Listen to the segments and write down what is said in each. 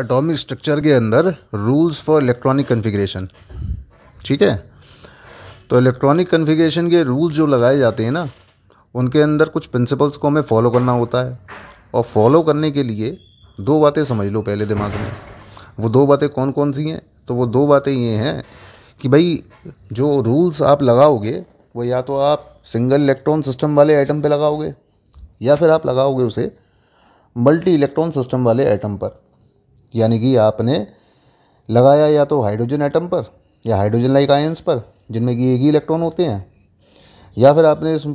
Atomic structure के अंदर rules for electronic configuration ठीक है तो इलेक्ट्रॉनिक कन्फिग्रेशन के रूल्स जो लगाए जाते हैं ना उनके अंदर कुछ प्रिंसिपल्स को हमें फॉलो करना होता है और फॉलो करने के लिए दो बातें समझ लो पहले दिमाग में वो दो बातें कौन कौन सी हैं तो वो दो बातें ये हैं कि भाई जो रूल्स आप लगाओगे वो या तो आप सिंगल इलेक्ट्रॉन सिस्टम वाले आइटम पे लगाओगे या फिर आप लगाओगे उसे मल्टी इलेक्ट्रॉन सिस्टम वाले आइटम पर यानी कि आपने लगाया या तो हाइड्रोजन एटम पर या हाइड्रोजन लाइक आयंस पर जिनमें कि एक ही इलेक्ट्रॉन होते हैं या फिर आपने इस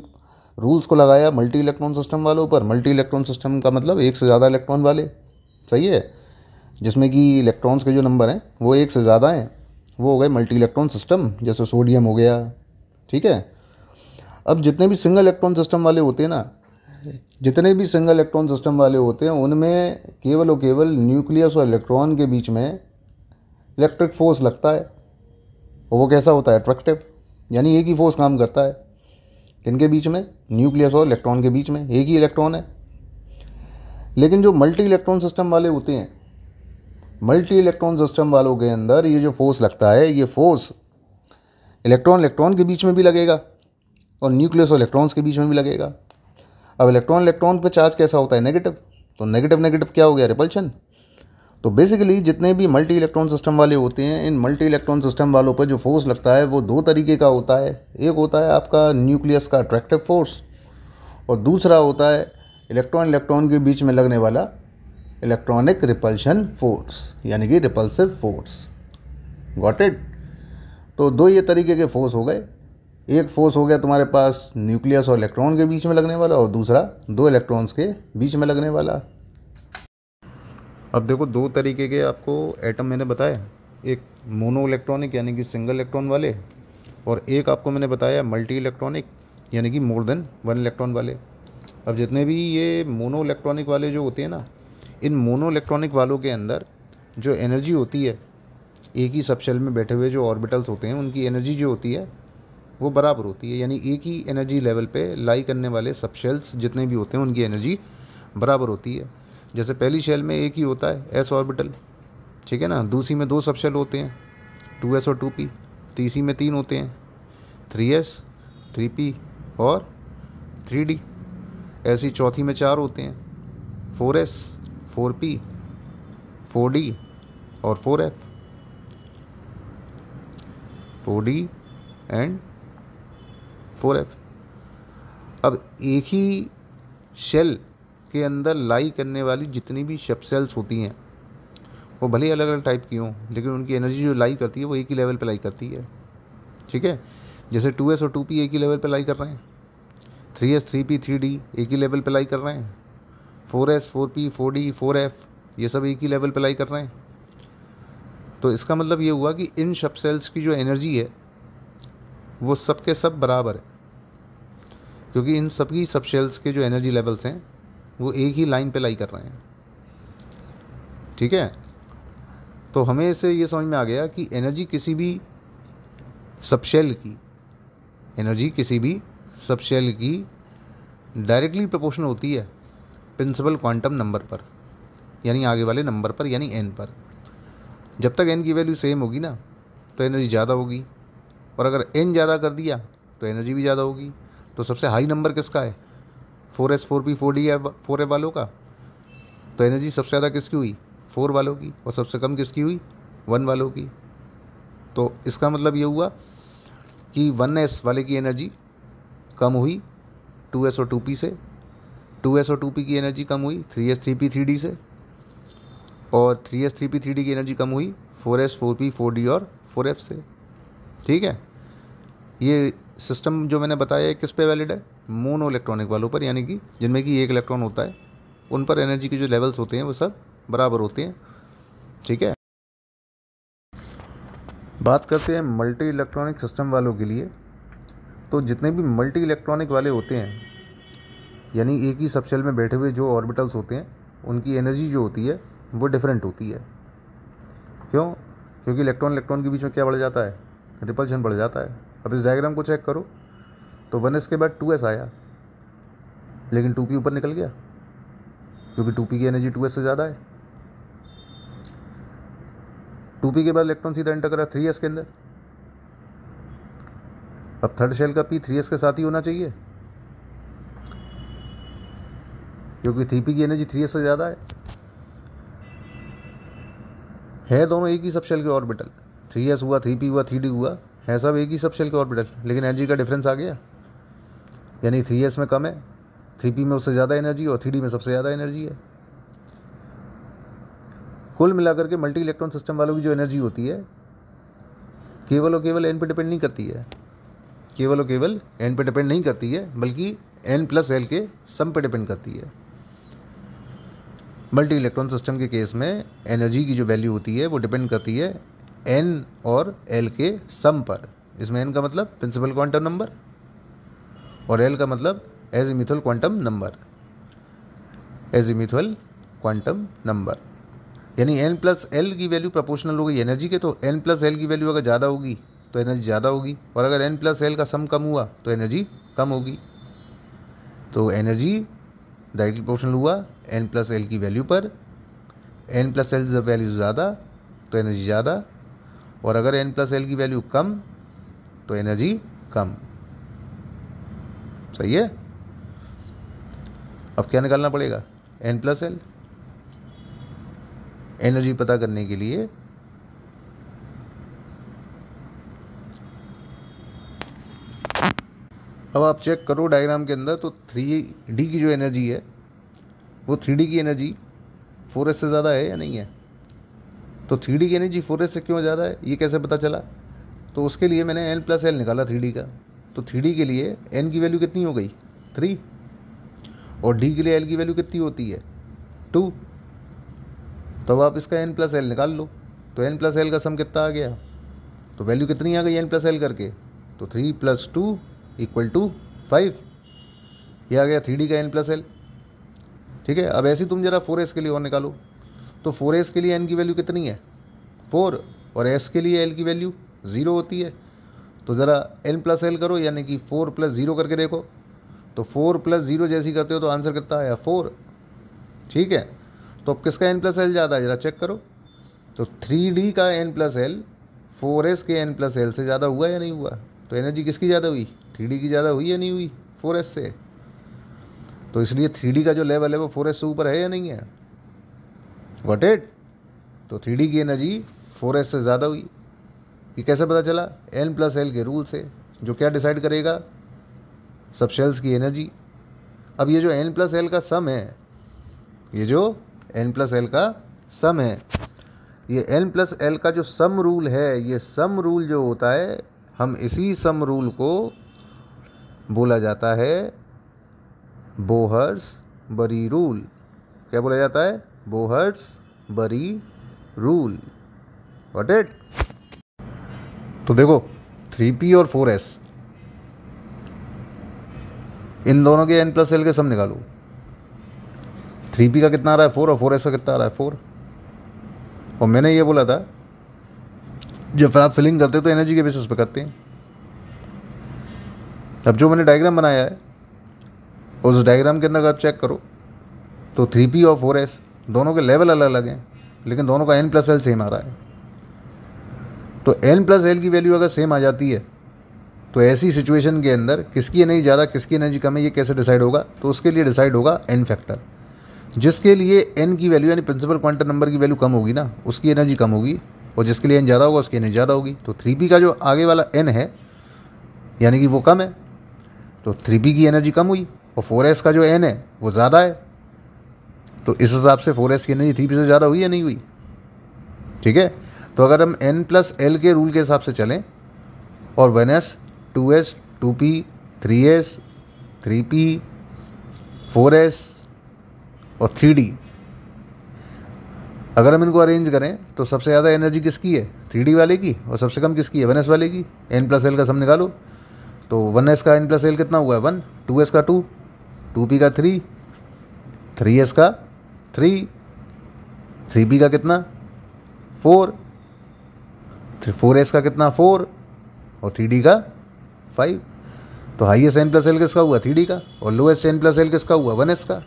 रूल्स को लगाया मल्टी इलेक्ट्रॉन सिस्टम वालों पर मल्टी इलेक्ट्रॉन सिस्टम का मतलब एक से ज़्यादा इलेक्ट्रॉन वाले सही है जिसमें कि इलेक्ट्रॉन्स के जो नंबर हैं वो एक से ज़्यादा हैं वो हो गए मल्टी इलेक्ट्रॉन सिस्टम जैसे सोडियम हो गया ठीक है अब जितने भी सिंगल इलेक्ट्रॉन सिस्टम वाले होते हैं ना जितने भी सिंगल इलेक्ट्रॉन सिस्टम वाले होते हैं उनमें केवल और केवल न्यूक्लियस और इलेक्ट्रॉन के बीच में इलेक्ट्रिक फोर्स लगता है और वो कैसा होता है अट्रैक्टिव यानी एक ही फोर्स काम करता है इनके बीच में न्यूक्लियस और इलेक्ट्रॉन के बीच में एक ही इलेक्ट्रॉन है लेकिन जो मल्टी इलेक्ट्रॉन सिस्टम वाले होते हैं मल्टी इलेक्ट्रॉन सिस्टम वालों के अंदर ये जो फोर्स लगता है ये फोर्स इलेक्ट्रॉन इलेक्ट्रॉन के बीच में भी लगेगा और न्यूक्लियस और इलेक्ट्रॉन्स के बीच में भी लगेगा अब इलेक्ट्रॉन इलेक्ट्रॉन पे चार्ज कैसा होता है नेगेटिव तो नेगेटिव नेगेटिव क्या हो गया रिपल्शन तो बेसिकली जितने भी मल्टी इलेक्ट्रॉन सिस्टम वाले होते हैं इन मल्टी इलेक्ट्रॉन सिस्टम वालों पर जो फोर्स लगता है वो दो तरीके का होता है एक होता है आपका न्यूक्लियस का अट्रैक्टिव फोर्स और दूसरा होता है इलेक्ट्रॉन इलेक्ट्रॉन के बीच में लगने वाला इलेक्ट्रॉनिक रिपल्शन फोर्स यानी कि रिपल्सिव फोर्स गॉट इट तो दो ये तरीके के फोर्स हो गए एक फोर्स हो गया तुम्हारे पास न्यूक्लियस और इलेक्ट्रॉन के बीच में लगने वाला और दूसरा दो इलेक्ट्रॉन्स के बीच में लगने वाला अब देखो दो तरीके के आपको एटम मैंने बताया एक मोनो इलेक्ट्रॉनिक यानी कि सिंगल इलेक्ट्रॉन वाले और एक आपको मैंने बताया मल्टी इलेक्ट्रॉनिक यानी कि मोर देन वन इलेक्ट्रॉन वाले अब जितने भी ये मोनो इलेक्ट्रॉनिक वाले जो होते हैं ना इन मोनो इलेक्ट्रॉनिक वालों के अंदर जो एनर्जी होती है एक ही सबशेल में बैठे हुए जो ऑर्बिटल्स होते हैं उनकी एनर्जी जो होती है वो बराबर होती है यानी एक ही एनर्जी लेवल पे लाई करने वाले सब शेल्स जितने भी होते हैं उनकी एनर्जी बराबर होती है जैसे पहली शेल में एक ही होता है एस ऑर्बिटल ठीक है ना दूसरी में दो सब शेल होते हैं टू एस और टू पी तीसरी में तीन होते हैं थ्री एस थ्री पी और थ्री डी ऐसी चौथी में चार होते हैं four S four P four D और four F four D and four F अब एक ही शेल के अंदर लाई करने वाली जितनी भी शब सेल्स होती हैं वो भले ही अलग अलग टाइप की हों लेकिन उनकी एनर्जी जो लाई करती है वो एक ही लेवल पे लाई करती है ठीक है जैसे टू एस और टू पी एक ही लेवल पे लाई कर रहे हैं three S three P three D एक ही लेवल पे लाई कर रहे हैं four S four P four D four F ये सब एक ही लेवल पे लाई कर रहे हैं तो इसका मतलब ये हुआ कि इन शब सेल्स की जो एनर्जी है वो सब के सब बराबर है क्योंकि इन सबकी सब शेल्स के जो एनर्जी लेवल्स हैं वो एक ही लाइन पे लाई कर रहे हैं ठीक है तो हमें इसे ये समझ में आ गया कि एनर्जी किसी भी सबशेल की एनर्जी किसी भी सबशेल की डायरेक्टली प्रपोर्शन होती है प्रिंसिपल क्वांटम नंबर पर यानी आगे वाले नंबर पर यानी एन पर जब तक एन की वैल्यू सेम होगी ना तो एनर्जी ज़्यादा होगी और अगर एन ज़्यादा कर दिया तो एनर्जी भी ज़्यादा होगी तो सबसे हाई नंबर किसका है four S four P four D है फोर ए वालों का तो एनर्जी सबसे ज़्यादा किसकी हुई फोर वालों की और सबसे कम किसकी हुई वन वालों की तो इसका मतलब ये हुआ कि वन एस वाले की एनर्जी कम हुई टू एस और टू पी से टू एस और टू पी की एनर्जी कम हुई three S three P three D से और three S three P three D की एनर्जी कम हुई four S four P four D और फोर एफ से ठीक है ये सिस्टम जो मैंने बताया है किस पे वैलिड है मोनो इलेक्ट्रॉनिक वालों पर यानी कि जिनमें कि एक इलेक्ट्रॉन होता है उन पर एनर्जी के जो लेवल्स होते हैं वो सब बराबर होते हैं ठीक है बात करते हैं मल्टी इलेक्ट्रॉनिक सिस्टम वालों के लिए तो जितने भी मल्टी इलेक्ट्रॉनिक वाले होते हैं यानी एक ही सबशेल में बैठे हुए जो ऑर्बिटल्स होते हैं उनकी एनर्जी जो होती है वो डिफरेंट होती है क्यों क्योंकि इलेक्ट्रॉन इलेक्ट्रॉन के बीच में क्या बढ़ जाता है रिपल्शन बढ़ जाता है अब इस डायग्राम को चेक करो तो वन एस के बाद टू एस आया लेकिन टू पी ऊपर निकल गया क्योंकि टू पी की एनर्जी टू एस से ज़्यादा है टू पी के बाद इलेक्ट्रॉन सीधा एंटर करा थ्री एस के अंदर अब थर्ड शेल का पी थ्री एस के साथ ही होना चाहिए क्योंकि थ्री पी की एनर्जी थ्री एस से ज़्यादा है है दोनों एक ही सब शेल के ऑर्बिटल थ्री एस हुआ थ्री पी हुआ थ्री डी हुआ है सब एक ही सब शेल के ऑर्बिटल लेकिन एनर्जी का डिफरेंस आ गया यानी थ्री एस में कम है थ्री पी में उससे ज़्यादा एनर्जी और थ्री डी में सबसे ज़्यादा एनर्जी है कुल मिलाकर के मल्टी इलेक्ट्रॉन सिस्टम वालों की जो एनर्जी होती है केवल और केवल एन पे डिपेंड नहीं करती है केवल और केवल एन पे डिपेंड नहीं करती है बल्कि एन प्लस एल के सम पे डिपेंड करती है मल्टी इलेक्ट्रॉन सिस्टम के केस में एनर्जी की जो वैल्यू होती है वो डिपेंड करती है एन और एल के सम पर इसमें एन का मतलब प्रिंसिपल क्वांटम नंबर और एल का मतलब azimuthal quantum number azimuthal quantum number यानी एन प्लस एल की वैल्यू प्रोपोर्शनल होगी एनर्जी के तो एन प्लस एल की वैल्यू अगर ज़्यादा होगी तो एनर्जी ज़्यादा होगी और अगर एन प्लस एल का सम कम हुआ तो एनर्जी कम होगी तो एनर्जी डायरेक्टली प्रोपोर्शनल हुआ एन प्लस एल की वैल्यू पर एन प्लस एल वैल्यू ज़्यादा तो एनर्जी ज़्यादा और अगर एन प्लस एल की वैल्यू कम तो एनर्जी कम सही है अब क्या निकालना पड़ेगा एन प्लस एल एनर्जी पता करने के लिए अब आप चेक करो डायग्राम के अंदर तो थ्री डी की जो एनर्जी है वो थ्री डी की एनर्जी फोर एस से ज़्यादा है या नहीं है तो थ्री डी की एनर्जी फोर एस से क्यों ज़्यादा है ये कैसे पता चला तो उसके लिए मैंने एन प्लस एल निकाला थ्री डी का तो थ्री डी के लिए एन की वैल्यू कितनी हो गई थ्री और डी के लिए एल की वैल्यू कितनी होती है टू तो अब आप इसका एन प्लस एल निकाल लो तो एन प्लस एल का सम कितना आ गया तो वैल्यू कितनी आ गई एन प्लस एल करके तो three plus two equal to five ये आ गया थ्री डी का एन प्लस एल ठीक है अब ऐसे तुम ज़रा फोर एस के लिए और निकालो तो फोर एस के लिए एन की वैल्यू कितनी है फोर और एस के लिए एल की वैल्यू ज़ीरो होती है तो ज़रा एन प्लस एल करो यानी कि फोर प्लस ज़ीरो करके देखो तो फोर प्लस ज़ीरो जैसी करते हो तो आंसर कितना आया फोर ठीक है तो अब किसका एन प्लस एल ज़्यादा है ज़रा चेक करो तो थ्री डी का N plus L four S के एन प्लस एल से ज़्यादा हुआ या नहीं हुआ तो एनर्जी किसकी ज़्यादा हुई थ्री डी की ज़्यादा हुई या नहीं हुई फोर एस से तो इसलिए थ्री डी का जो लेवल है वो फोर एस से ऊपर है या नहीं है गॉट एट तो थ्री की एनर्जी फोर से ज़्यादा हुई ये कैसे पता चला एन प्लस एल के रूल से जो क्या डिसाइड करेगा सब शेल्स की एनर्जी अब ये जो एन प्लस एल का सम है ये जो एन प्लस एल का सम है ये एन प्लस एल का जो सम रूल है ये सम रूल जो होता है हम इसी सम रूल को बोला जाता है बोहर्स बरी रूल क्या बोला जाता है बोहर्ट्स बरी रूल वॉट इट तो देखो थ्री पी और फोर एस इन दोनों के एन प्लस एल के सम निकालो थ्री पी का कितना आ रहा है फोर और फोर एस का कितना आ रहा है फोर और मैंने ये बोला था जब आप फिलिंग करते तो एनर्जी के बेसिस पे करते हैं अब जो मैंने डायग्राम बनाया है उस डायग्राम के अंदर आप चेक करो तो थ्री पी और फोर एस दोनों के लेवल अलग अलग हैं लेकिन दोनों का एन प्लस एल सेम आ रहा है तो एन प्लस एल की वैल्यू अगर सेम आ जाती है तो ऐसी सिचुएशन के अंदर किसकी एनर्जी ज़्यादा किसकी एनर्जी कम है ये कैसे डिसाइड होगा तो उसके लिए डिसाइड होगा एन फैक्टर जिसके लिए एन की वैल्यू यानी प्रिंसिपल क्वांटम नंबर की वैल्यू कम होगी ना उसकी एनर्जी कम होगी और जिसके लिए एन ज़्यादा होगा उसकी एनर्जी ज़्यादा होगी तो थ्री पी का जो आगे वाला एन है यानी कि वो कम है तो थ्री पी की एनर्जी कम हुई और फोर एस का जो एन है वो ज़्यादा है तो इस हिसाब से फोर एस की एनर्जी थ्री पी से ज़्यादा हुई या नहीं हुई ठीक है तो अगर हम एन प्लस एल के रूल के हिसाब से चलें और one S two S two P three S three P four S और थ्री डी अगर हम इनको अरेंज करें तो सबसे ज़्यादा एनर्जी किसकी है थ्री डी वाले की और सबसे कम किसकी है वन एस वाले की एन प्लस एल का सब निकालो तो वन एस का एन प्लस एल कितना हुआ है वन टू एस का टू टू पी का थ्री थ्री एस का थ्री थ्री बी का कितना फोर थ्री फोर एस का कितना फोर और थ्री डी का फाइव तो हाईएस्ट एन प्लस एल किसका हुआ थ्री डी का और लोएस्ट एन प्लस एल किसका हुआ वन एस का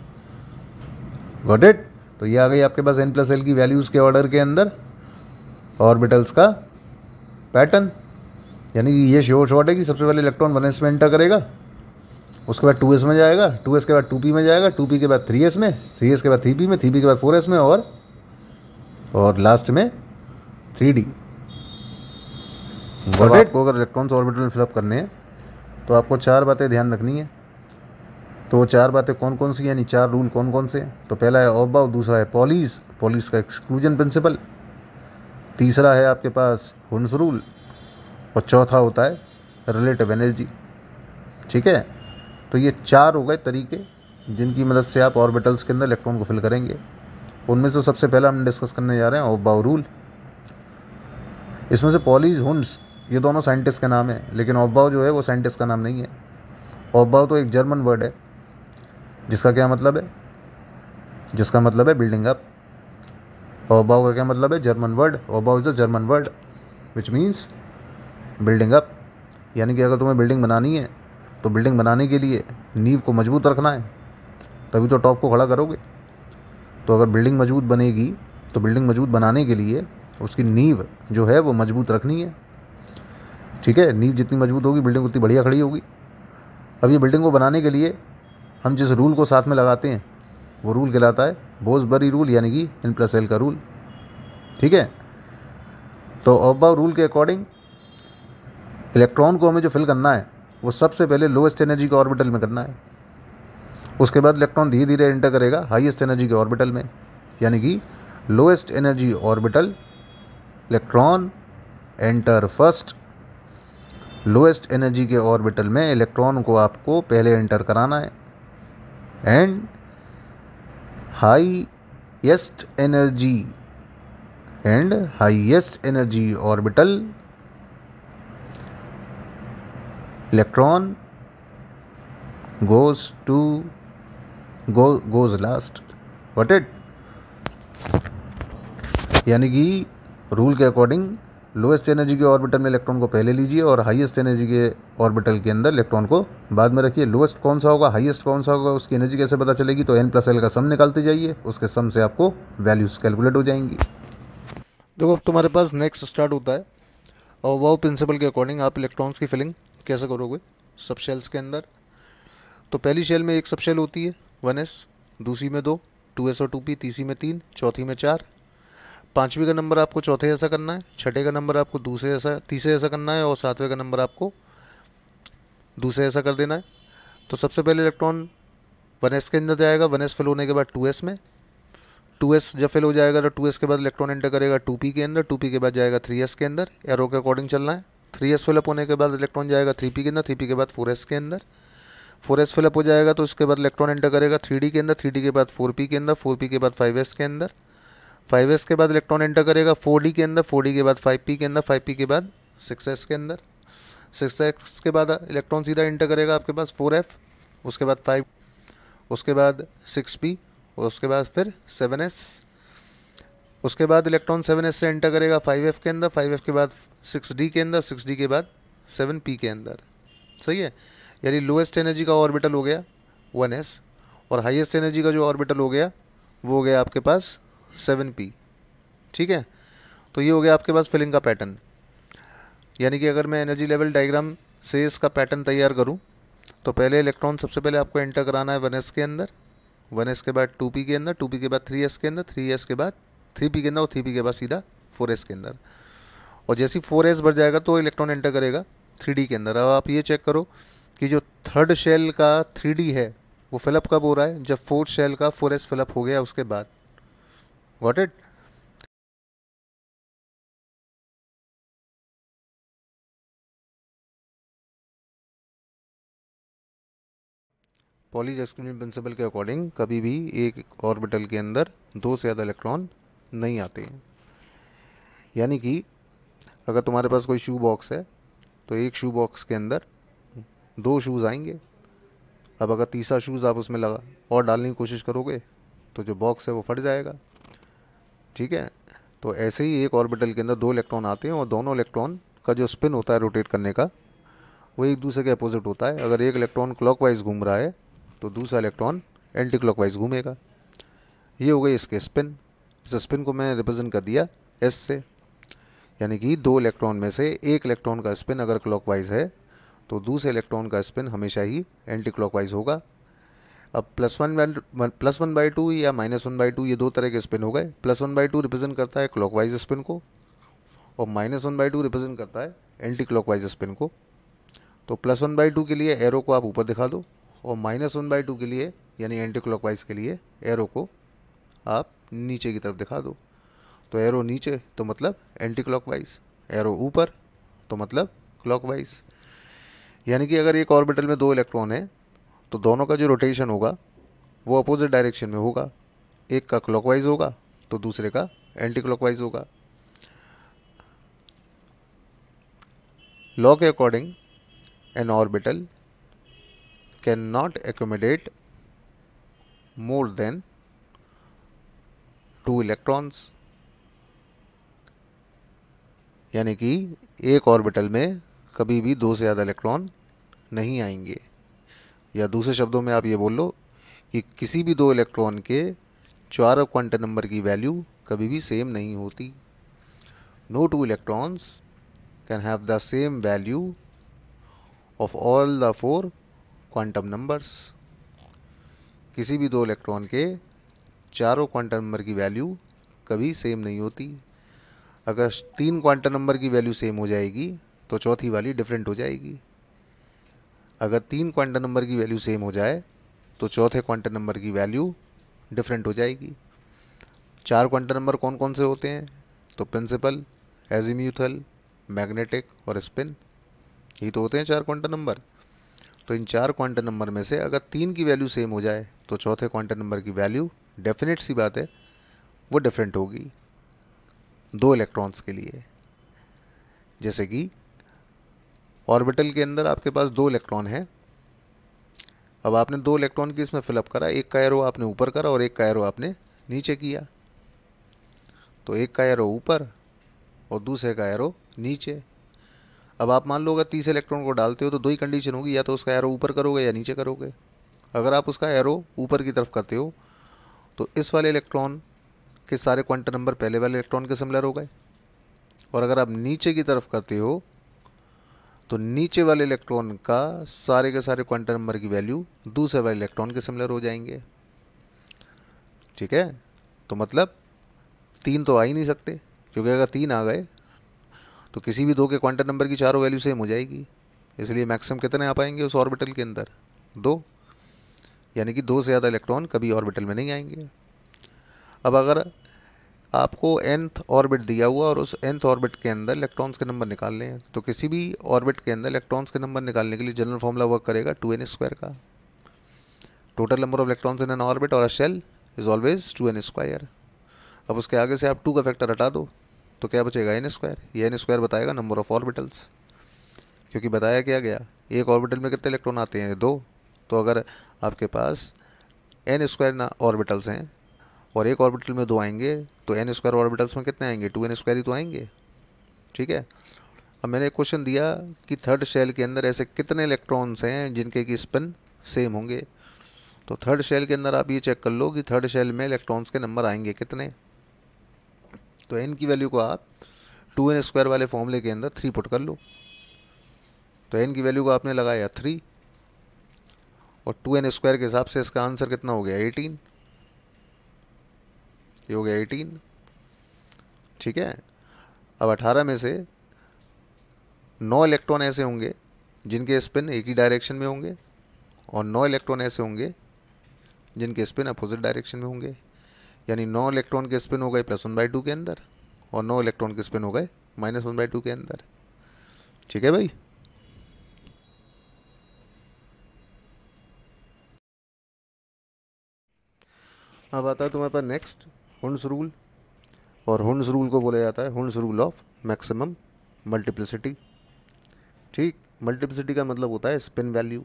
गॉट इट तो ये आ गई आपके पास एन प्लस एल की वैल्यूज़ के ऑर्डर के अंदर ऑर्बिटल्स का पैटर्न यानी कि ये शोर शॉर्ट है कि सबसे पहले इलेक्ट्रॉन वन एस में एंटर करेगा उसके बाद टू एस में जाएगा टू एस के बाद टू पी में जाएगा टू पी के बाद थ्री एस में थ्री एस के बाद थ्री में थ्री के बाद फोर एस में और और लास्ट में थ्री डी जब आपको अगर इलेक्ट्रॉन्स ऑर्बिटल में फिलअप करने हैं तो आपको चार बातें ध्यान रखनी है तो वो चार बातें कौन कौन सी यानी चार रूल कौन कौन से तो पहला है और दूसरा है पॉलीस पॉलीस का एक्सक्लूजन प्रिंसिपल तीसरा है आपके पास हुस रूल और चौथा होता है रिलेटिव एनर्जी ठीक है तो ये चार हो गए तरीके जिनकी मदद से आप ऑर्बिटल्स के अंदर इलेक्ट्रॉन को फिल करेंगे उनमें से सबसे पहला हम डिस्कस करने जा रहे हैं रूल इसमें से पॉलीज हुंड्स ये दोनों साइंटिस्ट का नाम है लेकिन ओब्बाउ जो है वो साइंटिस्ट का नाम नहीं है ओब्बाउ तो एक जर्मन वर्ड है जिसका क्या मतलब है जिसका मतलब है बिल्डिंग अप ओबाउ का क्या मतलब है German word Aufbau is a German word which means building up यानी कि अगर तुम्हें बिल्डिंग बनानी है तो बिल्डिंग बनाने के लिए नींव को मजबूत रखना है तभी तो टॉप को खड़ा करोगे तो अगर बिल्डिंग मजबूत बनेगी तो बिल्डिंग मजबूत बनाने के लिए उसकी नींव जो है वो मजबूत रखनी है ठीक है नींव जितनी मजबूत होगी बिल्डिंग उतनी बढ़िया खड़ी होगी अब ये बिल्डिंग को बनाने के लिए हम जिस रूल को साथ में लगाते हैं वो रूल कहलाता है बरी रूल यानी कि एन प्लस एल का रूल ठीक है तो अब रूल के अकॉर्डिंग इलेक्ट्रॉन को हमें जो फिल करना है वो सबसे पहले लोएस्ट एनर्जी के ऑर्बिटल में करना है उसके बाद इलेक्ट्रॉन धीरे धीरे एंटर करेगा हाईएस्ट एनर्जी के ऑर्बिटल में यानी कि lowest energy orbital electron enter first lowest energy के ऑर्बिटल में इलेक्ट्रॉन को आपको पहले एंटर कराना है and highest energy and highest energy orbital electron goes to go goes last got it यानी कि रूल के अकॉर्डिंग लोएस्ट एनर्जी के ऑर्बिटल में इलेक्ट्रॉन को पहले लीजिए और हाईएस्ट एनर्जी के ऑर्बिटल के अंदर इलेक्ट्रॉन को बाद में रखिए लोएस्ट कौन सा होगा हाईएस्ट कौन सा होगा उसकी एनर्जी कैसे पता चलेगी तो एन प्लस एल का सम निकालते जाइए उसके सम से आपको वैल्यूज़ कैलकुलेट हो जाएंगी देखो अब तुम्हारे पास नेक्स्ट स्टार्ट होता है और वह प्रिंसिपल के अकॉर्डिंग आप इलेक्ट्रॉन्स की फिलिंग कैसे करोगे सब शेल्स के अंदर तो पहली शेल में एक सब शेल होती है वन एस दूसरी में दो टू एस और टू पी तीसरी में तीन चौथी में चार पाँचवें का नंबर आपको चौथे ऐसा करना है छठे का नंबर आपको दूसरे ऐसा तीसरे ऐसा करना है और सातवें का नंबर आपको दूसरे ऐसा कर देना है तो सबसे पहले इलेक्ट्रॉन वन एस के अंदर जाएगा वन एस फेल होने के बाद टू एस में टू एस जब फेल हो जाएगा तो टू एस के बाद इलेक्ट्रॉन एंटर करेगा टू पी के अंदर टू पी के बाद जाएगा थ्री एस के अंदर एरो के अकॉर्डिंग चलना है थ्री एस फिलअप होने के बाद इलेक्ट्रॉन जाएगा थ्री पी के अंदर थ्री पी के बाद फोर एस के अंदर फोर एस फिलअप हो जाएगा तो उसके बाद इलेक्ट्रॉन एंटर करेगा थ्री डी के अंदर थ्री डी के बाद फोर पी के अंदर फोर पी के बाद फाइव एस के अंदर फाइव एस के बाद इलेक्ट्रॉन एंटर करेगा फोर डी के अंदर फोर डी के बाद फाइव पी के अंदर फाइव पी के बाद सिक्स एस के अंदर सिक्स एक्स के बाद इलेक्ट्रॉन सीधा इंटर करेगा आपके पास फोर एफ उसके बाद फाइव उसके बाद सिक्स पी और उसके बाद फिर सेवन एस उसके बाद इलेक्ट्रॉन सेवन एस से एंटर करेगा फाइव एफ के अंदर फाइव एफ के बाद सिक्स डी के अंदर सिक्स डी के बाद सेवन पी के अंदर सही है यानी लोएस्ट एनर्जी का ऑर्बिटल हो गया वन एस और हाइएस्ट एनर्जी का जो ऑर्बिटल हो गया वो हो गया आपके पास सेवन पी ठीक है तो ये हो गया आपके पास फिलिंग का पैटर्न यानी कि अगर मैं एनर्जी लेवल डायग्राम से इसका पैटर्न तैयार करूँ तो पहले इलेक्ट्रॉन सबसे पहले आपको एंटर कराना है वन एस के अंदर वन एस के बाद टू पी के अंदर टू पी के बाद थ्री एस के अंदर थ्री एस के बाद थ्री पी के अंदर और थ्री पी के बाद सीधा फोर एस के अंदर और जैसे ही फोर एस बढ़ जाएगा तो इलेक्ट्रॉन एंटर करेगा थ्री डी के अंदर अब आप ये चेक करो कि जो थर्ड शेल का थ्री डी है वो फिलअप कब हो रहा है जब फोर्थ शेल का फोर एस फिलअप हो गया उसके बाद वॉट इट पॉलीज प्रिंसिपल के अकॉर्डिंग कभी भी एक ऑर्बिटल के अंदर दो से ज़्यादा इलेक्ट्रॉन नहीं आते हैं यानी कि अगर तुम्हारे पास कोई शू बॉक्स है तो एक शू बॉक्स के अंदर दो शूज़ आएंगे अब अगर तीसरा शूज़ आप उसमें लगा और डालने की कोशिश करोगे तो जो बॉक्स है वो फट जाएगा ठीक है तो ऐसे ही एक ऑर्बिटल के अंदर दो इलेक्ट्रॉन आते हैं और दोनों इलेक्ट्रॉन का जो स्पिन होता है रोटेट करने का वो एक दूसरे के अपोजिट होता है अगर एक इलेक्ट्रॉन क्लॉकवाइज घूम रहा है तो दूसरा इलेक्ट्रॉन एंटी क्लॉकवाइज घूमेगा ये हो गई इसके स्पिन स्पिन को मैंने रिप्रेजेंट कर दिया एस से यानी कि दो इलेक्ट्रॉन में से एक इलेक्ट्रॉन का स्पिन अगर क्लॉकवाइज है तो दूसरे इलेक्ट्रॉन का स्पिन हमेशा ही एंटी क्लॉकवाइज होगा अब plus one by plus one by two या माइनस वन बाई टू ये दो तरह के स्पिन हो गए plus one by two represent करता है क्लॉकवाइज स्पिन को और minus one by two represent करता है एंटी क्लॉकवाइज स्पिन को तो प्लस वन बाई टू के लिए एरो को आप ऊपर दिखा दो और माइनस वन बाई टू के लिए यानी एंटी क्लॉकवाइज के लिए एरो को आप नीचे की तरफ दिखा दो तो एरो नीचे तो मतलब एंटी क्लॉकवाइज एरो ऊपर तो मतलब क्लॉकवाइज यानी कि अगर एक ऑर्बिटल में दो इलेक्ट्रॉन है तो दोनों का जो रोटेशन होगा वो अपोजिट डायरेक्शन में होगा एक का क्लॉकवाइज होगा तो दूसरे का एंटी क्लॉकवाइज होगा लॉ के according an orbital cannot accommodate more than two electrons यानी कि एक ऑर्बिटल में कभी भी दो से ज़्यादा इलेक्ट्रॉन नहीं आएंगे या दूसरे शब्दों में आप ये बोल लो कि किसी भी दो इलेक्ट्रॉन के चार क्वांटम नंबर की वैल्यू कभी भी सेम नहीं होती no two electrons can have the same value of all the four quantum numbers किसी भी दो इलेक्ट्रॉन के चारों क्वांटम नंबर की वैल्यू कभी सेम नहीं होती अगर तीन क्वांटम नंबर की वैल्यू सेम हो जाएगी तो चौथी वाली डिफरेंट हो जाएगी अगर तीन क्वांटम नंबर की वैल्यू सेम हो जाए तो चौथे क्वांटम नंबर की वैल्यू डिफरेंट हो जाएगी चार क्वांटम नंबर कौन कौन से होते हैं तो प्रिंसिपल एजिम्यूथल मैग्नेटिक और स्पिन ये तो होते हैं चार क्वांटम नंबर तो इन चार क्वांटम नंबर में से अगर तीन की वैल्यू सेम हो जाए तो चौथे क्वांटम नंबर की वैल्यू डेफिनेट सी बात है वो डिफरेंट होगी दो इलेक्ट्रॉन्स के लिए जैसे कि ऑर्बिटल के अंदर आपके पास दो इलेक्ट्रॉन हैं अब आपने दो इलेक्ट्रॉन की इसमें फिलअप करा एक का एरो आपने ऊपर करा और एक का एरो आपने नीचे किया तो एक का एरो ऊपर और दूसरे का एरो नीचे अब आप मान लो अगर तीस इलेक्ट्रॉन को डालते हो तो दो ही कंडीशन होगी या तो उसका एरो ऊपर करोगे या नीचे करोगे अगर आप उसका एरो ऊपर की तरफ करते हो तो इस वाले इलेक्ट्रॉन के सारे क्वांटम नंबर पहले वाले इलेक्ट्रॉन के सिमिलर हो गए और अगर आप नीचे की तरफ करते हो तो नीचे वाले इलेक्ट्रॉन का सारे के सारे क्वांटम नंबर की वैल्यू दूसरे वाले इलेक्ट्रॉन के सिमिलर हो जाएंगे ठीक है तो मतलब तीन तो आ ही नहीं सकते क्योंकि अगर तीन आ गए तो किसी भी दो के क्वांटम नंबर की चारों वैल्यू सेम हो जाएगी इसलिए मैक्सिमम कितने आ पाएंगे उस ऑर्बिटल के अंदर दो यानी कि दो से ज़्यादा इलेक्ट्रॉन कभी ऑर्बिटल में नहीं आएंगे अब अगर आपको एंथ ऑर्बिट दिया हुआ और उस एंथ ऑर्बिट के अंदर इलेक्ट्रॉन्स के नंबर निकालने हैं तो किसी भी ऑर्बिट के अंदर इलेक्ट्रॉन्स के नंबर निकालने के लिए जनरल फॉर्मूला वर्क करेगा टू एन स्क्वायर का total number of electrons in n orbit और a shell is always two n square अब उसके आगे से आप टू का फैक्टर हटा दो तो क्या बचेगा एन स्क्वायर ये एन स्क्वायर बताएगा नंबर ऑफ ऑर्बिटल्स क्योंकि बताया क्या गया एक ऑर्बिटल में कितने इलेक्ट्रॉन आते हैं दो तो अगर आपके पास एन स्क्वायर ना ऑर्बिटल्स हैं और एक ऑर्बिटल में दो आएंगे तो एन स्क्वायर ऑर्बिटल्स में कितने आएंगे टू एन स्क्वायर ही तो आएंगे ठीक है अब मैंने क्वेश्चन दिया कि थर्ड शेल के अंदर ऐसे कितने इलेक्ट्रॉन्स हैं जिनके कि स्पिन सेम होंगे तो थर्ड शेल के अंदर आप ये चेक कर लो कि थर्ड शेल में इलेक्ट्रॉन्स के नंबर आएंगे कितने तो एन की वैल्यू को आप टू एन स्क्वायर वाले फॉर्मूले के अंदर थ्री पुट कर लो तो एन की वैल्यू को आपने लगाया थ्री और टू एन स्क्वायर के हिसाब से इसका आंसर कितना हो गया एटीन ये हो गया एटीन ठीक है अब अठारह में से नौ इलेक्ट्रॉन ऐसे होंगे जिनके स्पिन एक ही डायरेक्शन में होंगे और नौ इलेक्ट्रॉन ऐसे होंगे जिनके स्पिन अपोजिट डायरेक्शन में होंगे यानी नौ इलेक्ट्रॉन के स्पिन हो गए प्लस वन बाई टू के अंदर और नौ इलेक्ट्रॉन के स्पिन हो गए माइनस वन बाई टू के अंदर ठीक है भाई अब आता है तुम्हारे पास नेक्स्ट हुंड्स रूल और हुंड्स रूल को बोला जाता है Hund's rule of maximum multiplicity ठीक मल्टीप्लिसिटी का मतलब होता है स्पिन वैल्यू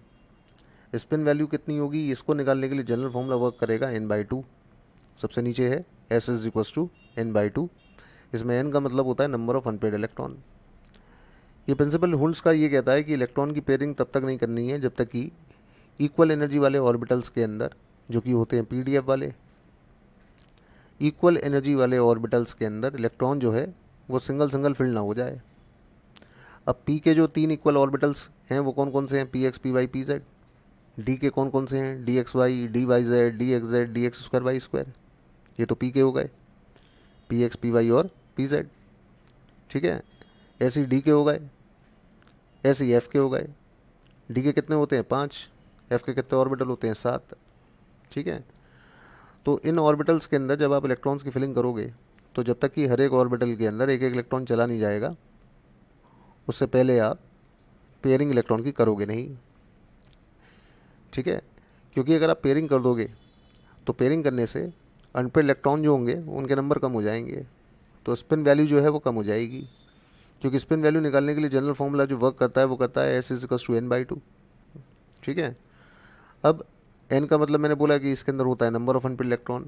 स्पिन वैल्यू कितनी होगी इसको निकालने के लिए जनरल फॉर्मूला वर्क करेगा एन बाई टू सबसे नीचे है s is equals to n by two इसमें एन का मतलब होता है नंबर ऑफ अनपेड इलेक्ट्रॉन ये प्रिंसिपल हुंड्स का ये कहता है कि इलेक्ट्रॉन की पेयरिंग तब तक नहीं करनी है जब तक कि इक्वल एनर्जी वाले ऑर्बिटल्स के अंदर जो कि होते हैं पीडीएफ वाले इक्वल एनर्जी वाले ऑर्बिटल्स के अंदर इलेक्ट्रॉन जो है वो सिंगल सिंगल फिल्ड ना हो जाए अब पी के जो तीन इक्वल ऑर्बिटल्स हैं वो कौन कौन से हैं p x p y p z d के कौन कौन से हैं d x y d y z d x z d x square y square ये तो पी के हो गए पी एक्स पी वाई और पी जेड ठीक है ऐसे ही डी के हो गए ऐसे ही एफ के हो गए डी के कितने होते हैं पाँच एफ के कितने ऑर्बिटल होते हैं सात ठीक है तो इन ऑर्बिटल्स के अंदर जब आप इलेक्ट्रॉन्स की फिलिंग करोगे तो जब तक कि हर एक ऑर्बिटल के अंदर एक एक इलेक्ट्रॉन चला नहीं जाएगा उससे पहले आप पेयरिंग इलेक्ट्रॉन की करोगे नहीं ठीक है क्योंकि अगर आप पेयरिंग कर दोगे तो पेयरिंग करने से अनपेड इलेक्ट्रॉन जो होंगे उनके नंबर कम हो जाएंगे तो स्पिन वैल्यू जो है वो कम हो जाएगी क्योंकि स्पिन वैल्यू निकालने के लिए जनरल फॉर्मूला जो वर्क करता है वो करता है s is equals to n by two ठीक है अब एन का मतलब मैंने बोला कि इसके अंदर होता है नंबर ऑफ अनपेड इलेक्ट्रॉन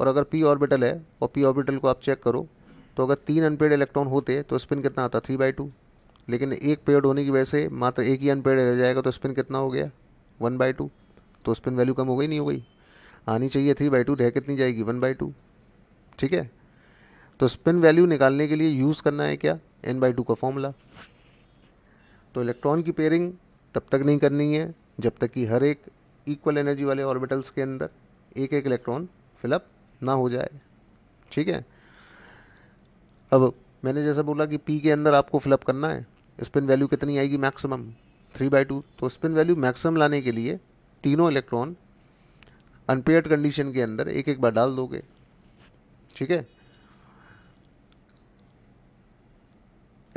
और अगर पी ऑर्बिटल है और पी ऑर्बिटल को आप चेक करो तो अगर तीन अनपेड इलेक्ट्रॉन होते तो स्पिन कितना आता थ्री बाई टू लेकिन एक पेड होने की वजह से मात्र एक ही अनपेड रह जाएगा तो स्पिन कितना हो गया वन बाई टू तो स्पिन वैल्यू कम हो गई नहीं हो गई आनी चाहिए थ्री बाई टू रह कितनी जाएगी वन बाई टू ठीक है तो स्पिन वैल्यू निकालने के लिए यूज़ करना है क्या एन बाई टू का फॉर्मूला तो इलेक्ट्रॉन की पेयरिंग तब तक नहीं करनी है जब तक कि हर एक इक्वल एनर्जी वाले ऑर्बिटल्स के अंदर एक एक इलेक्ट्रॉन फिलअप ना हो जाए ठीक है अब मैंने जैसा बोला कि पी के अंदर आपको फिलअप करना है स्पिन वैल्यू कितनी आएगी मैक्सिमम थ्री बाई टू तो स्पिन वैल्यू मैक्सिमम लाने के लिए तीनों इलेक्ट्रॉन अनपेयर्ड कंडीशन के अंदर एक एक बार डाल दोगे ठीक है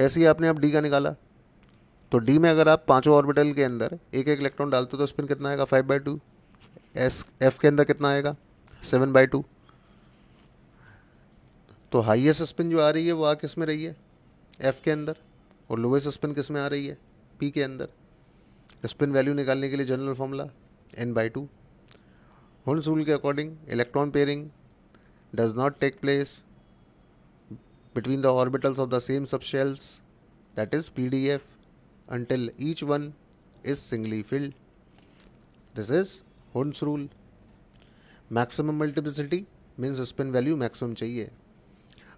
ऐसे ही आपने अब डी का निकाला तो डी में अगर आप पांचों ऑर्बिटल के अंदर एक एक इलेक्ट्रॉन डालते हो तो स्पिन कितना आएगा five by two s f के अंदर कितना आएगा सेवन बाई टू तो हाइएस्ट स्पिन जो आ रही है वो आ किस में रही है एफ के अंदर और लोवेस्ट स्पिन किस में आ रही है पी के अंदर स्पिन वैल्यू निकालने के लिए general formula n by two होल्स रूल के according electron pairing does not take place between the orbitals of the same sub shells that is p d f until each one is singly filled. This is Hund's rule. Maximum multiplicity means spin value maximum चाहिए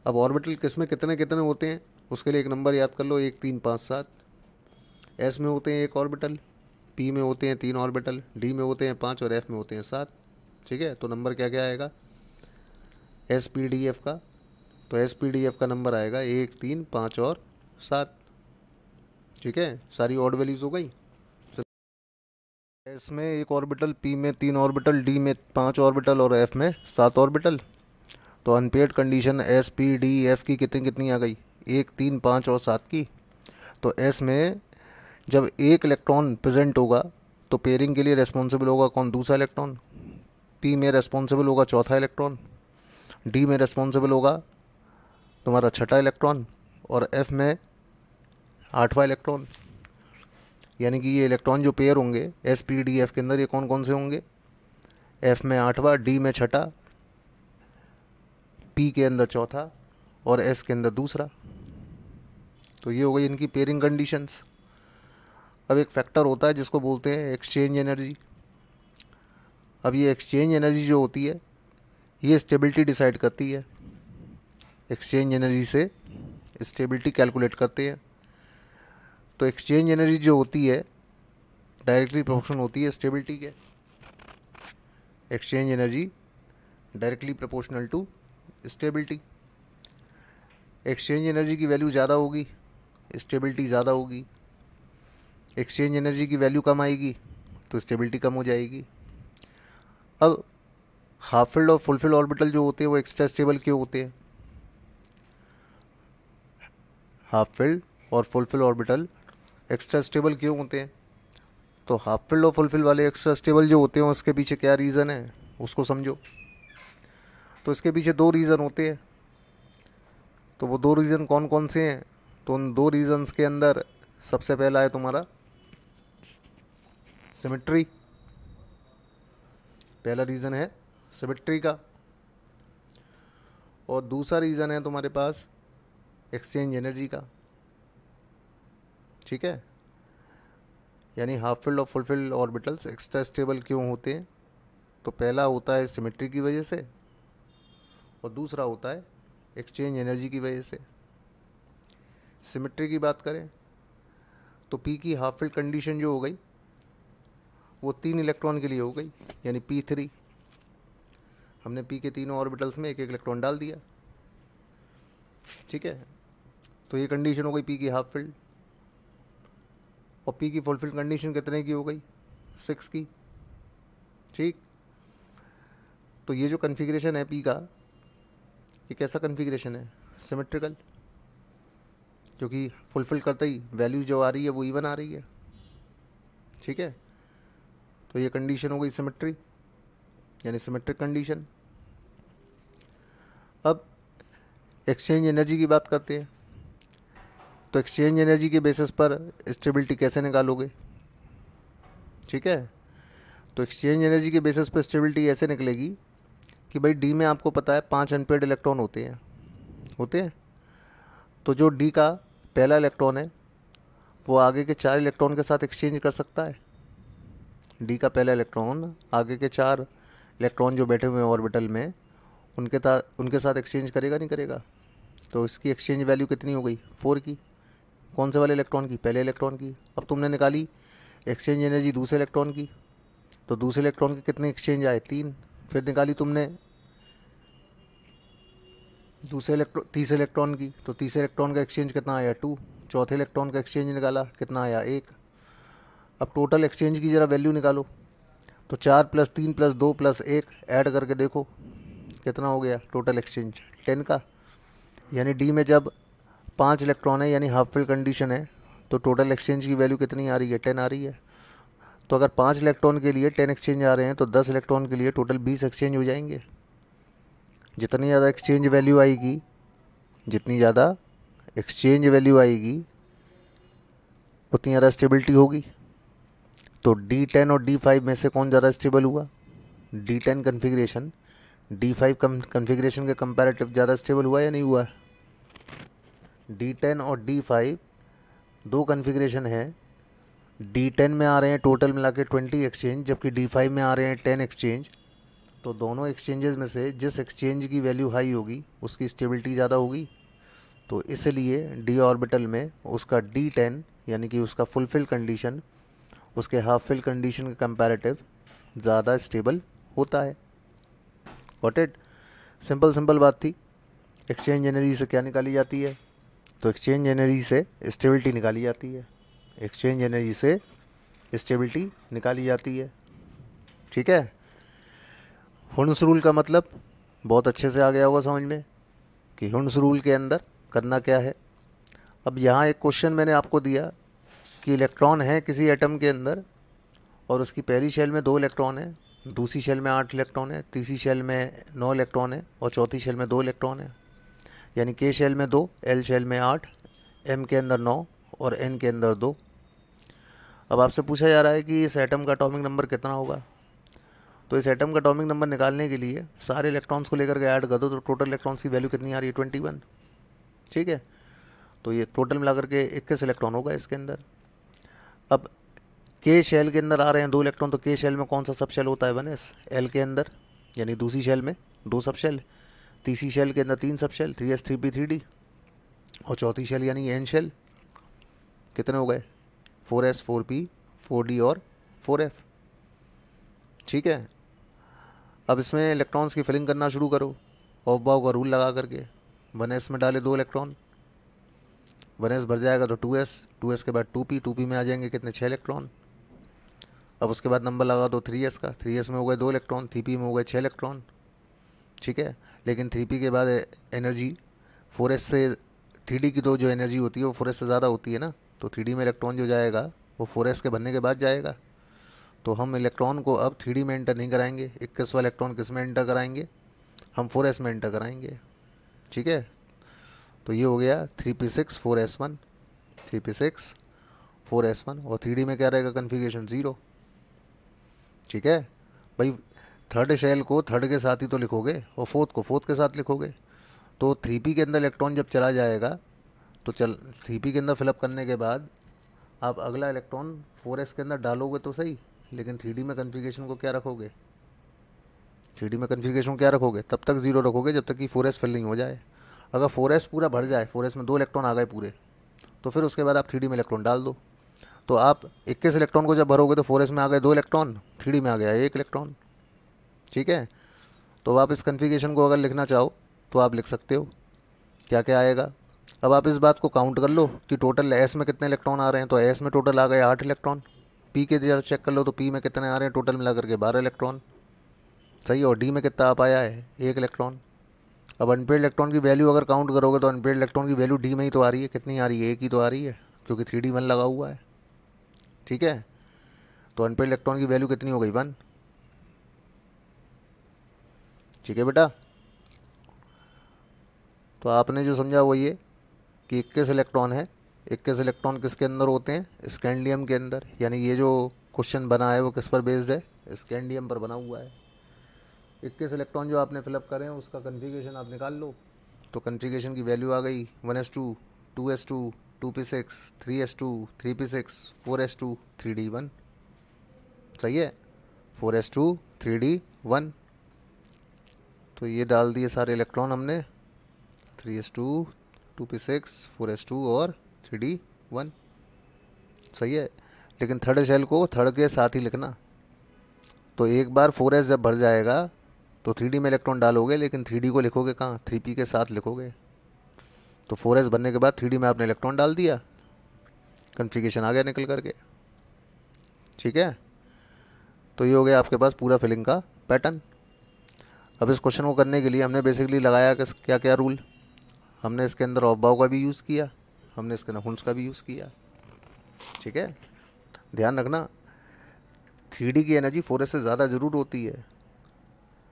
अब orbital किस में कितने कितने होते हैं उसके लिए एक नंबर याद कर लो एक तीन पाँच सात एस में होते हैं एक ऑर्बिटल पी में होते हैं तीन ऑर्बिटल डी में होते हैं पाँच और एफ में होते हैं सात ठीक है तो नंबर क्या क्या आएगा एस पी डी एफ का तो एस पी डी एफ का नंबर आएगा एक तीन पाँच और सात ठीक है सारी ऑड वैल्यूज़ हो गई एस में एक ऑर्बिटल पी में तीन ऑर्बिटल डी में पांच ऑर्बिटल और एफ में सात ऑर्बिटल तो unpaired condition s p d f की कितनी कितनी आ गई एक तीन पाँच और सात की तो एस में जब एक इलेक्ट्रॉन प्रेजेंट होगा तो पेयरिंग के लिए रेस्पॉन्सिबल होगा कौन दूसरा इलेक्ट्रॉन पी में रेस्पॉन्सिबल होगा चौथा इलेक्ट्रॉन डी में रेस्पॉन्सिबल होगा तुम्हारा छठा इलेक्ट्रॉन और एफ में आठवां इलेक्ट्रॉन यानी कि ये इलेक्ट्रॉन जो पेयर होंगे एस पी डी एफ के अंदर ये कौन कौन से होंगे एफ में आठवां डी में छठा पी के अंदर चौथा और एस के अंदर दूसरा तो ये हो गई इनकी पेयरिंग कंडीशंस अब एक फैक्टर होता है जिसको बोलते हैं एक्सचेंज एनर्जी अब ये एक्सचेंज एनर्जी जो होती है ये स्टेबिलिटी डिसाइड करती है एक्सचेंज एनर्जी से स्टेबिलिटी कैलकुलेट करते हैं तो एक्सचेंज एनर्जी जो होती है डायरेक्टली प्रोपोर्शन होती है स्टेबिलिटी के exchange energy directly proportional to stability exchange energy की वैल्यू ज़्यादा होगी स्टेबिलिटी ज़्यादा होगी एक्सचेंज एनर्जी की वैल्यू कम आएगी तो स्टेबिलिटी कम हो जाएगी अब हाफ फिल्ड और फुल फिल्ड ऑर्बिटल जो होते हैं वो एक्स्ट्रा स्टेबल क्यों होते हैं हाफ फिल्ड और full filled orbital extra stable क्यों होते हैं तो हाफ फिल और फुल फिल वाले एक्स्ट्रा स्टेबल जो होते हैं उसके पीछे क्या रीज़न है उसको समझो तो इसके पीछे दो रीज़न होते हैं तो वो दो रीज़न कौन कौन से हैं तो उन दो रीज़न्स के अंदर सबसे पहला है तुम्हारा सिमेट्री पहला रीज़न है सिमेट्री का और दूसरा रीज़न है तुम्हारे पास एक्सचेंज एनर्जी का ठीक है यानी हाफ फिल्ड और full filled orbitals extra stable क्यों होते हैं तो पहला होता है सिमेट्री की वजह से और दूसरा होता है एक्सचेंज एनर्जी की वजह से सिमेट्री की बात करें तो पी की हाफ फिल्ड कंडीशन जो हो गई वो तीन इलेक्ट्रॉन के लिए हो गई यानी पी थ्री हमने पी के तीनों ऑर्बिटल्स में एक एक इलेक्ट्रॉन डाल दिया ठीक है तो ये कंडीशन हो गई पी की हाफ फिल्ड और पी की फुलफिल कंडीशन कितने की हो गई सिक्स की ठीक तो ये जो कन्फिग्रेशन है पी का ये कैसा कन्फिग्रेशन है सिमेट्रिकल जो कि फुलफिल करते ही वैल्यू जो आ रही है वो इवन आ रही है ठीक है तो ये कंडीशन हो गई सिमेट्री यानी सिमेट्रिक कंडीशन अब एक्सचेंज एनर्जी की बात करते हैं तो एक्सचेंज एनर्जी के बेसिस पर स्टेबिलिटी कैसे निकालोगे ठीक है तो एक्सचेंज एनर्जी के बेसिस पर स्टेबिलिटी ऐसे निकलेगी कि भाई डी में आपको पता है पाँच अनपेड इलेक्ट्रॉन होते हैं होते हैं तो जो डी का पहला इलेक्ट्रॉन है वो आगे के चार इलेक्ट्रॉन के साथ एक्सचेंज कर सकता है डी का पहला इलेक्ट्रॉन आगे के चार इलेक्ट्रॉन जो बैठे हुए हैं ऑर्बिटल में उनके साथ उनके साथ एक्सचेंज करेगा नहीं करेगा तो इसकी एक्सचेंज वैल्यू कितनी हो गई फोर की कौन से वाले इलेक्ट्रॉन की पहले इलेक्ट्रॉन की अब तुमने निकाली एक्सचेंज एनर्जी दूसरे इलेक्ट्रॉन की तो दूसरे इलेक्ट्रॉन के कितने एक्सचेंज आए तीन फिर निकाली तुमने दूसरे इलेक्ट्रॉन तीसरे इलेक्ट्रॉन की तो तीसरे इलेक्ट्रॉन का एक्सचेंज कितना आया टू चौथे इलेक्ट्रॉन का एक्सचेंज निकाला कितना आया एक अब टोटल एक्सचेंज की ज़रा वैल्यू निकालो तो चार प्लस तीन प्लस दो प्लस एक ऐड करके देखो कितना हो गया टोटल एक्सचेंज टेन का यानी डी में जब पाँच इलेक्ट्रॉन है यानी हाफ फिल कंडीशन है तो टोटल एक्सचेंज की वैल्यू कितनी आ रही है टेन आ रही है तो अगर पाँच इलेक्ट्रॉन के लिए टेन एक्सचेंज आ रहे हैं तो दस इलेक्ट्रॉन के लिए टोटल बीस एक्सचेंज हो जाएंगे जितनी ज़्यादा एक्सचेंज वैल्यू आएगी जितनी ज़्यादा एक्सचेंज वैल्यू आएगी उतनी ज़्यादा स्टेबिलिटी होगी तो डी टेन और डी फाइव में से कौन ज़्यादा स्टेबल हुआ d ten configuration d five configuration के कंपैरेटिव ज़्यादा स्टेबल हुआ या नहीं हुआ है D10 और D5 दो कन्फिग्रेशन है D10 में आ रहे हैं टोटल मिला के ट्वेंटी एक्सचेंज जबकि D5 में आ रहे हैं टेन एक्सचेंज तो दोनों एक्सचेंजेस में से जिस एक्सचेंज की वैल्यू हाई होगी उसकी स्टेबिलिटी ज़्यादा होगी तो इसलिए डी ऑर्बिटल में उसका डी टेन यानी कि उसका फुलफिल कंडीशन उसके हाफ फिल कंडीशन का कंपेरेटिव ज़्यादा स्टेबल होता है वॉट इट सिंपल सिंपल बात थी एक्सचेंज एनर्जी से क्या निकाली जाती है तो एक्सचेंज एनर्जी से स्टेबिलिटी निकाली जाती है एक्सचेंज एनर्जी से स्टेबिलिटी निकाली जाती है ठीक है हुंस रूल का मतलब बहुत अच्छे से आ गया होगा समझ में कि हुंस रूल के अंदर करना क्या है अब यहाँ एक क्वेश्चन मैंने आपको दिया कि इलेक्ट्रॉन है किसी एटम के अंदर और उसकी पहली शेल में दो इलेक्ट्रॉन है दूसरी शेल में आठ इलेक्ट्रॉन है तीसरी शेल में नौ इलेक्ट्रॉन है और चौथी शेल में दो इलेक्ट्रॉन है यानी के शेल में दो एल शेल में आठ एम के अंदर नौ और एन के अंदर दो अब आपसे पूछा जा रहा है कि इस एटम का अटोमिक नंबर कितना होगा तो इस एटम का अटोमिक नंबर निकालने के लिए सारे इलेक्ट्रॉन्स को लेकर के ऐड कर दो तो टोटल इलेक्ट्रॉन्स की वैल्यू कितनी आ रही है ट्वेंटी वन ठीक है तो ये टोटल मिला करके इक्कीस इलेक्ट्रॉन होगा इसके अंदर अब के शेल के अंदर आ रहे हैं दो इलेक्ट्रॉन तो के शेल में कौन सा सब शेल होता है वन एस एल के अंदर यानी दूसरी शेल में दो सब शेल तीसरी शेल के अंदर तीन sub shell three S three P three d और चौथी शेल यानी एंड शेल कितने हो गए four S four P four D और फोर एफ ठीक है अब इसमें इलेक्ट्रॉन्स की फिलिंग करना शुरू करो ऑफ बाव का रूल लगा करके वन एस में डाले दो इलेक्ट्रॉन वन एस भर जाएगा तो टू एस टू एस के बाद टू पी टू पी में आ जाएंगे कितने छः इलेक्ट्रॉन अब उसके बाद नंबर लगा दो थ्री एस का थ्री एस में हो गए दो इलेक्ट्रॉन थ्री पी में हो गए छः इलेक्ट्रॉन ठीक है लेकिन थ्री पी के बाद एनर्जी फोर एस से थ्री की तो जो एनर्जी होती है वो फोर से ज़्यादा होती है ना तो थ्री में इलेक्ट्रॉन जो जाएगा वो फोर के बनने के बाद जाएगा तो हम इलेक्ट्रॉन को अब थ्री में एंटर नहीं कराएंगे इक्कीसवा इलेक्ट्रॉन किस में एंटर कराएंगे हम फोर में एंटर कराएंगे ठीक है तो ये हो गया three p six four s one three p six four s one और थ्री डी में क्या रहेगा कन्फिगेशन ज़ीरो ठीक है भाई थर्ड शेल को थर्ड के साथ ही तो लिखोगे और फोर्थ को फोर्थ के साथ लिखोगे तो थ्री पी के अंदर इलेक्ट्रॉन जब चला जाएगा तो चल थ्री पी के अंदर फिलअप करने के बाद आप अगला इलेक्ट्रॉन फोर एस के अंदर डालोगे तो सही लेकिन थ्री डी में कन्फिगेशन को क्या रखोगे थ्री डी में कन्फिगेशन क्या रखोगे तब तक जीरो रखोगे जब तक कि फोर एस फिलिंग हो जाए अगर फोर एस पूरा भर जाए फोर एस में दो इलेक्ट्रॉन आ गए पूरे तो फिर उसके बाद आप थ्री डी में इलेक्ट्रॉन डाल दो तो आप इक्कीस इलेक्ट्रॉन को जब भरोगे तो फोर एस में आ गए दो इलेक्ट्रॉन थ्री डी में आ गया एक इलेक्ट्रॉन ठीक है तो आप इस कन्फिगेशन को अगर लिखना चाहो तो आप लिख सकते हो क्या क्या आएगा अब आप इस बात को काउंट कर लो कि टोटल एस में कितने इलेक्ट्रॉन आ रहे हैं तो एस में टोटल आ गए आठ इलेक्ट्रॉन पी के जरा चेक कर लो तो पी में कितने आ रहे हैं टोटल मिला करके बारह इलेक्ट्रॉन सही और डी में कितना आ पाया है एक इलेक्ट्रॉन अब अनपेड इलेक्ट्रॉन की वैल्यू अगर काउंट करोगे तो अनपेड इलेक्ट्रॉन की वैल्यू डी में ही तो आ रही है कितनी आ रही है एक ही तो आ रही है क्योंकि थ्री डी वन लगा हुआ है ठीक है तो अनपेड इलेक्ट्रॉन की वैल्यू कितनी हो गई वन ठीक है बेटा तो आपने जो समझा वो ये कि इक्कीस इलेक्ट्रॉन है इक्कीस इलेक्ट्रॉन किसके अंदर होते हैं स्कैंडियम के अंदर यानी ये जो क्वेश्चन बना है वो किस पर बेस्ड है स्कैंडियम पर बना हुआ है इक्कीस इलेक्ट्रॉन जो आपने फिलअप करें उसका कन्फिगेशन आप निकाल लो तो कन्फिगेशन की वैल्यू आ गई one S two two S two two p six three s two three p six four s two three d one सही है four s two three d one तो ये डाल दिए सारे इलेक्ट्रॉन हमने three s two two p six four s two और three d one सही है लेकिन थर्ड शेल को थर्ड के साथ ही लिखना तो एक बार फोर एस जब भर जाएगा तो थ्री डी में इलेक्ट्रॉन डालोगे लेकिन थ्री डी को लिखोगे कहाँ थ्री पी के साथ लिखोगे तो फोर एस भरने के बाद थ्री डी में आपने इलेक्ट्रॉन डाल दिया कन्फिगेशन आ गया निकल करके ठीक है तो ये हो गया आपके पास पूरा फिलिंग का पैटर्न अब इस क्वेश्चन को करने के लिए हमने बेसिकली लगाया कि क्या क्या रूल हमने इसके अंदर ऑफ का भी यूज़ किया हमने इसके अंदर हुंस का भी यूज़ किया ठीक है ध्यान रखना थ्री की एनर्जी फोर से ज़्यादा ज़रूर होती है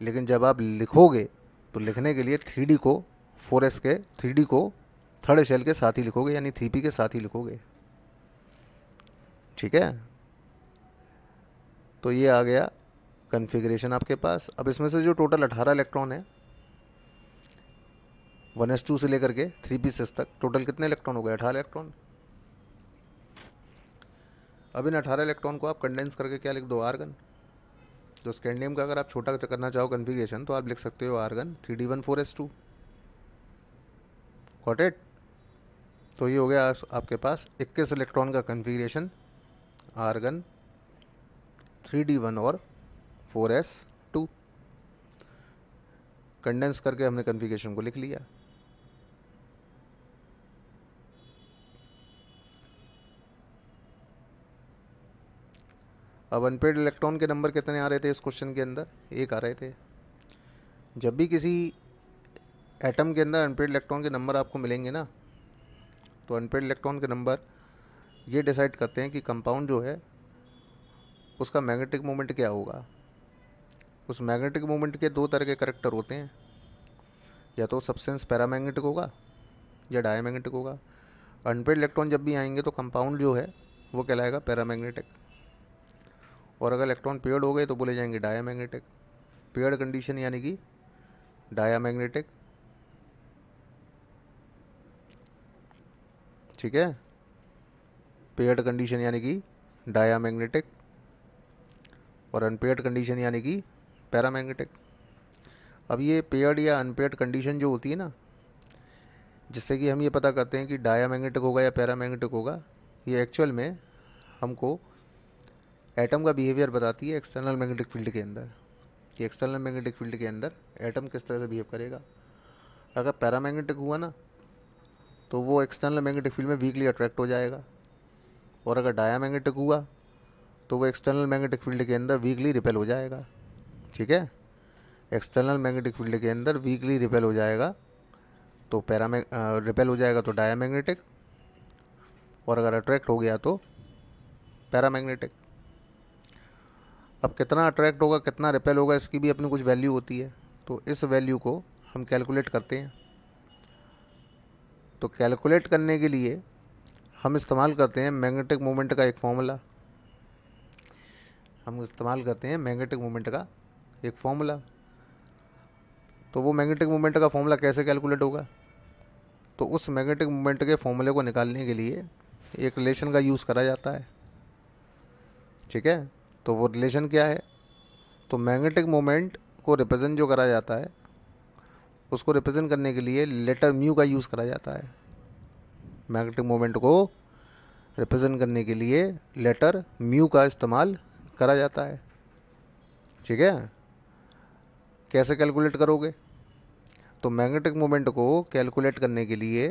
लेकिन जब आप लिखोगे तो लिखने के लिए थ्री को फोर के थ्री को थर्ड शेल के साथ ही लिखोगे यानी थ्री के साथ ही लिखोगे ठीक है तो ये आ गया कन्फिग्रेशन आपके पास अब इसमें से जो टोटल अठारह इलेक्ट्रॉन है वन एस टू से लेकर के थ्री पी एस तक टोटल कितने इलेक्ट्रॉन हो गए अठारह इलेक्ट्रॉन अब इन अठारह इलेक्ट्रॉन को आप कंडेंस करके क्या लिख दो आर्गन जो स्कैंडियम का अगर आप छोटा करना चाहो कन्फिग्रेशन तो आप लिख सकते हो argon three d one four s two कॉटेड तो ये हो गया आपके पास इक्कीस इलेक्ट्रॉन का configuration argon three d one और फोर एस टू कंडेंस करके हमने कन्फिगेशन को लिख लिया अब अनपेड इलेक्ट्रॉन के नंबर कितने आ रहे थे इस क्वेश्चन के अंदर एक आ रहे थे जब भी किसी एटम के अंदर अनपेड इलेक्ट्रॉन के नंबर आपको मिलेंगे ना तो अनपेड इलेक्ट्रॉन के नंबर ये डिसाइड करते हैं कि कंपाउंड जो है उसका मैग्नेटिक मोमेंट क्या होगा उस मैग्नेटिक मोमेंट के दो तरह के करेक्टर होते हैं या तो सब्सटेंस पैरामैग्नेटिक होगा या डायमैग्नेटिक होगा अनपेड इलेक्ट्रॉन जब भी आएंगे तो कंपाउंड जो है वो कहलाएगा पैरामैग्नेटिक और अगर इलेक्ट्रॉन पेयर्ड हो गए तो बोले जाएंगे मैग्नेटिक पेयर्ड कंडीशन यानी कि मैग्नेटिक ठीक है पेयर्ड कंडीशन यानी कि मैग्नेटिक और अनपेयर्ड कंडीशन यानी कि पैरामैग्नेटिक अब ये पेयर्ड या अनपेयर्ड कंडीशन जो होती है ना जिससे कि हम ये पता करते हैं कि डायामैग्नेटिक होगा या पैरामैग्नेटिक होगा ये एक्चुअल में हमको एटम का बिहेवियर बताती है एक्सटर्नल मैग्नेटिक फील्ड के अंदर कि एक्सटर्नल मैग्नेटिक फील्ड के अंदर एटम किस तरह से बिहेव करेगा अगर पैरामैग्नेटिक हुआ ना तो वो एक्सटर्नल मैग्नेटिक फील्ड में वीकली अट्रैक्ट हो जाएगा और अगर डायामैग्नेटिक हुआ तो वो एक्सटर्नल मैग्नेटिक फील्ड के अंदर वीकली रिपेल हो जाएगा ठीक है एक्सटर्नल मैग्नेटिक फील्ड के अंदर वीकली रिपेल हो जाएगा तो पैरा रिपेल हो जाएगा तो डायामैग्नेटिक और अगर अट्रैक्ट हो गया तो पैरामैग्नेटिक अब कितना अट्रैक्ट होगा कितना रिपेल होगा इसकी भी अपनी कुछ वैल्यू होती है तो इस वैल्यू को हम कैलकुलेट करते हैं तो कैलकुलेट करने के लिए हम इस्तेमाल करते हैं मैग्नेटिक मोमेंट का एक फॉर्मूला हम इस्तेमाल करते हैं मैग्नेटिक मोमेंट का एक फॉर्मूला तो वो मैग्नेटिक मोमेंट का फॉर्मूला कैसे कैलकुलेट होगा तो उस मैग्नेटिक मोमेंट के फॉर्मूले को निकालने के लिए एक रिलेशन का यूज़ करा जाता है ठीक है तो वो रिलेशन क्या है तो मैग्नेटिक मोमेंट को रिप्रेजेंट जो करा जाता है उसको रिप्रेजेंट करने के लिए लेटर म्यू का यूज़ करा जाता है मैग्नेटिक मोमेंट को रिप्रेजेंट करने के लिए लेटर म्यू का इस्तेमाल करा जाता है ठीक है कैसे कैलकुलेट करोगे तो मैग्नेटिक मोमेंट को कैलकुलेट करने के लिए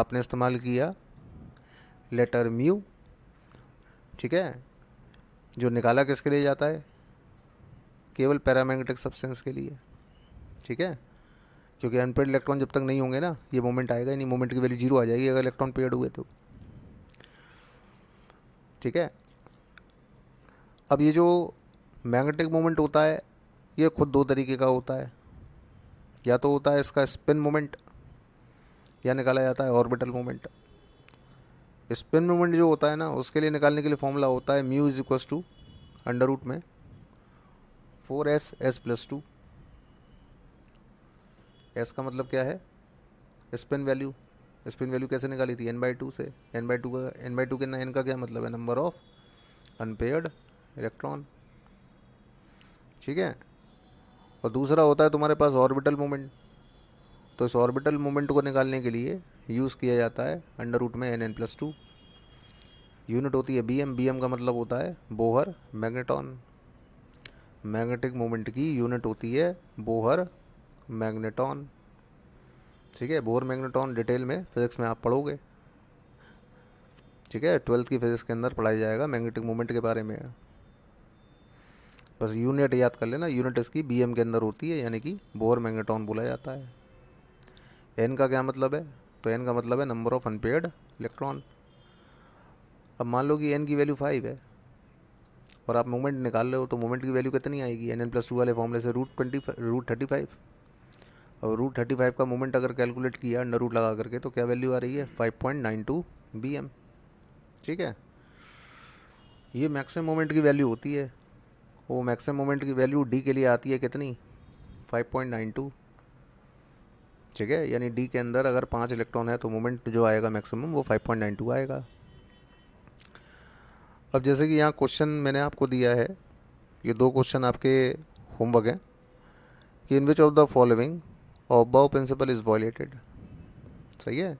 आपने इस्तेमाल किया लेटर म्यू ठीक है जो निकाला किसके लिए जाता है केवल पैरामैग्नेटिक सब्सटेंस के लिए ठीक है क्योंकि अनपेड इलेक्ट्रॉन जब तक नहीं होंगे ना ये मोमेंट आएगा नहीं मोमेंट की वैल्यू जीरो आ जाएगी अगर इलेक्ट्रॉन पेड हुए तो ठीक है अब ये जो मैग्नेटिक मोमेंट होता है ये खुद दो तरीके का होता है या तो होता है इसका स्पिन मोमेंट या निकाला जाता है ऑर्बिटल मोमेंट स्पिन मोमेंट जो होता है ना उसके लिए निकालने के लिए फॉर्मूला होता है mu is equals to under root में four s s plus two S का मतलब क्या है स्पिन वैल्यू स्पिन वैल्यू कैसे निकाली थी एन बाई टू से एन बाई टू का एन बाई टू के ना एन का क्या मतलब है नंबर ऑफ अनपेयर्ड इलेक्ट्रॉन ठीक है और दूसरा होता है तुम्हारे पास ऑर्बिटल मोमेंट तो इस ऑर्बिटल मोमेंट को निकालने के लिए यूज़ किया जाता है अंडर रूट में n n plus two unit होती है बी एम बी एम का मतलब होता है बोहर मैग्नेटॉन मैग्नेटिक मोमेंट की यूनिट होती है बोहर मैग्नेटॉन ठीक है बोहर मैग्नेटॉन डिटेल में फिजिक्स में आप पढ़ोगे ठीक है ट्वेल्थ की फिजिक्स के अंदर पढ़ाया जाएगा मैग्नेटिक मोमेंट के बारे में बस यूनिट याद कर लेना यूनिट इसकी बी के अंदर होती है यानी कि बोर मैंगटॉन बोला जाता है एन का क्या मतलब है तो एन का मतलब है नंबर ऑफ अनपेड इलेक्ट्रॉन अब मान लो कि एन की वैल्यू फाइव है और आप मोमेंट निकाल रहे हो तो मोमेंट की वैल्यू कितनी आएगी एन एन प्लस टू वाले फॉर्मूले से root twenty root thirty five और रूट थर्टी फाइव का मोमेंट अगर कैलकुलेट किया अंडर रूट लगा करके तो क्या वैल्यू आ रही है five point nine two B M ठीक है ये मैक्सिमम मोमेंट की वैल्यू होती है वो मैक्सिमम मोमेंट की वैल्यू डी के लिए आती है कितनी 5.92 ठीक है यानी डी के अंदर अगर पाँच इलेक्ट्रॉन है तो मोमेंट जो आएगा मैक्सिमम वो 5.92 आएगा अब जैसे कि यहाँ क्वेश्चन मैंने आपको दिया है ये दो क्वेश्चन आपके होमवर्क हैं कि in which of the following Pauli principle is violated सही है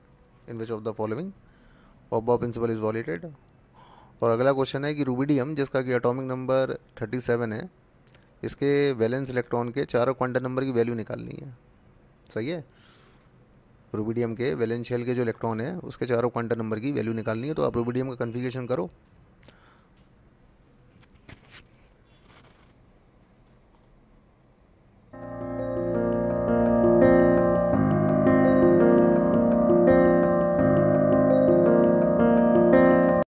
in which of the following Pauli principle is violated और अगला क्वेश्चन है कि रूबीडियम जिसका कि एटॉमिक नंबर 37 है इसके वैलेंस इलेक्ट्रॉन के चारों क्वांटम नंबर की वैल्यू निकालनी है सही है रूबीडियम के वैलेंस शेल के जो इलेक्ट्रॉन है उसके चारों क्वांटम नंबर की वैल्यू निकालनी है तो आप रूबीडियम का कन्फिगेशन करो